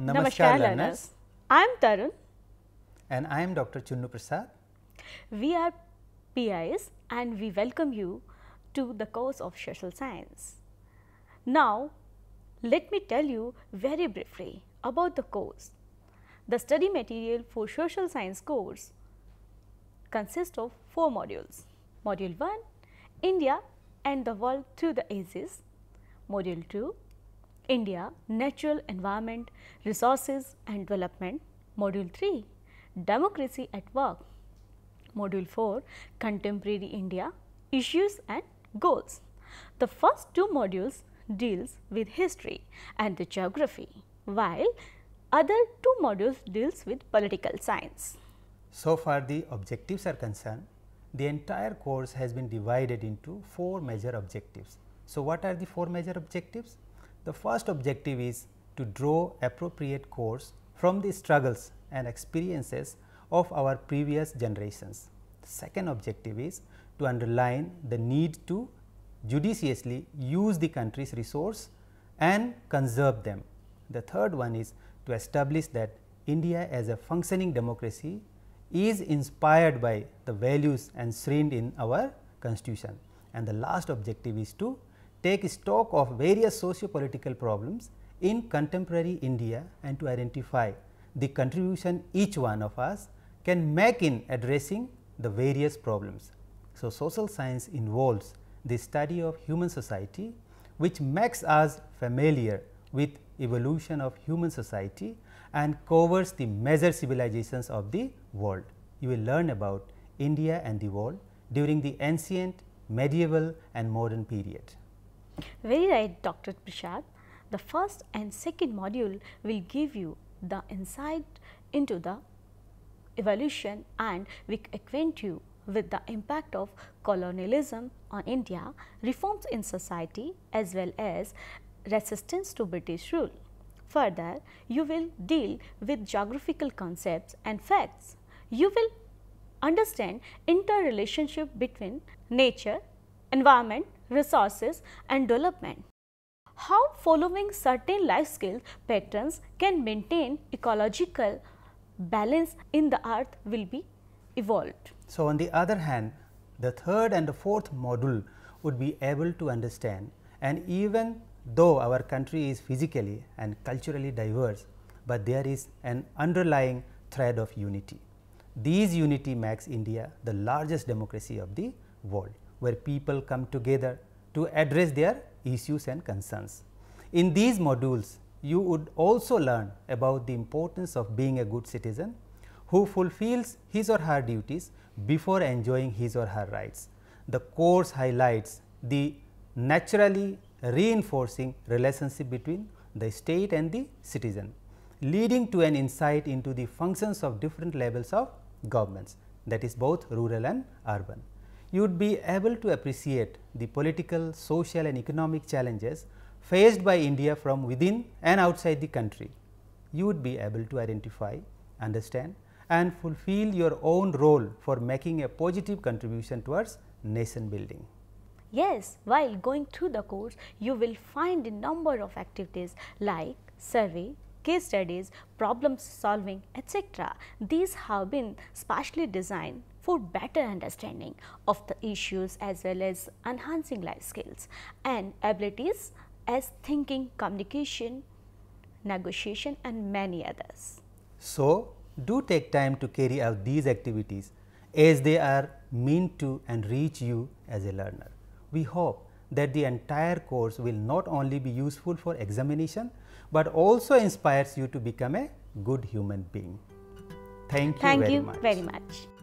Namaskar, Namaskar learners. learners. I am Tarun. And I am Dr. Chunnu Prasad. We are PIs and we welcome you to the course of social science. Now, let me tell you very briefly about the course. The study material for social science course consists of four modules. Module 1, India and the world through the ages. Module 2, India Natural Environment, Resources and Development, Module 3 Democracy at Work, Module 4 Contemporary India, Issues and Goals. The first two modules deals with history and the geography while other two modules deals with political science. So far the objectives are concerned, the entire course has been divided into four major objectives. So what are the four major objectives? The first objective is to draw appropriate course from the struggles and experiences of our previous generations. The second objective is to underline the need to judiciously use the country's resource and conserve them. The third one is to establish that India as a functioning democracy is inspired by the values enshrined in our constitution. And the last objective is to take stock of various socio-political problems in contemporary India and to identify the contribution each one of us can make in addressing the various problems. So, social science involves the study of human society which makes us familiar with evolution of human society and covers the major civilizations of the world. You will learn about India and the world during the ancient, medieval and modern period. Very right Dr. Prashad. The first and second module will give you the insight into the evolution and we acquaint you with the impact of colonialism on India, reforms in society as well as resistance to British rule. Further, you will deal with geographical concepts and facts. You will understand interrelationship between nature environment, resources and development. How following certain life scale patterns can maintain ecological balance in the earth will be evolved. So, on the other hand, the third and the fourth module would be able to understand and even though our country is physically and culturally diverse, but there is an underlying thread of unity. These unity makes India the largest democracy of the world where people come together to address their issues and concerns. In these modules, you would also learn about the importance of being a good citizen who fulfills his or her duties before enjoying his or her rights. The course highlights the naturally reinforcing relationship between the state and the citizen, leading to an insight into the functions of different levels of governments that is both rural and urban you would be able to appreciate the political, social and economic challenges faced by India from within and outside the country. You would be able to identify, understand and fulfill your own role for making a positive contribution towards nation building. Yes, while going through the course, you will find a number of activities like survey, case studies, problem solving, etc. These have been specially designed for better understanding of the issues as well as enhancing life skills and abilities as thinking, communication, negotiation and many others. So, do take time to carry out these activities as they are meant to and reach you as a learner. We hope that the entire course will not only be useful for examination, but also inspires you to become a good human being. Thank you Thank very you much. Very much.